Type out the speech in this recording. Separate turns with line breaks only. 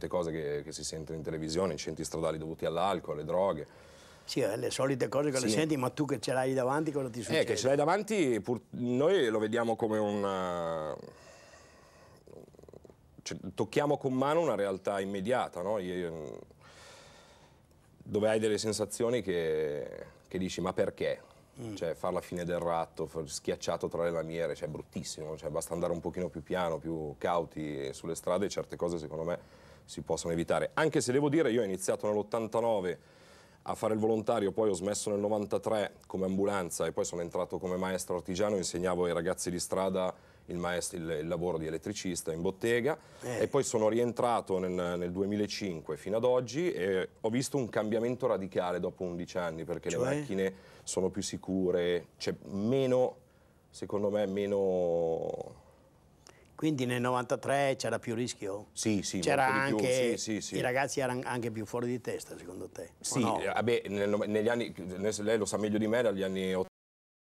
solite cose che, che si sentono in televisione, incidenti stradali dovuti all'alcol, alle droghe. Sì, eh, le solite
cose che sì. le senti, ma tu che ce l'hai davanti cosa ti succede? Eh, che ce
l'hai davanti, pur... noi lo vediamo come una... Cioè, tocchiamo con mano una realtà immediata, no? Io... dove hai delle sensazioni che, che dici ma perché? Mm. Cioè, far la fine del ratto, schiacciato tra le lamiere, cioè, è bruttissimo, cioè, basta andare un pochino più piano, più cauti sulle strade, certe cose secondo me si possano evitare. Anche se devo dire, io ho iniziato nell'89 a fare il volontario, poi ho smesso nel 93 come ambulanza e poi sono entrato come maestro artigiano, insegnavo ai ragazzi di strada il, maestro, il, il lavoro di elettricista in bottega eh. e poi sono rientrato nel, nel, 2005 fino ad oggi e ho visto un cambiamento radicale dopo 11 anni perché cioè? le macchine sono più sicure, c'è meno, secondo me, meno
quindi nel 93 c'era più rischio?
Sì, sì. C'era anche, sì, sì, I
ragazzi erano anche più fuori di testa, secondo te?
Sì, no? Eh, vabbè, nel, negli anni, lei lo sa meglio di me, dagli anni 80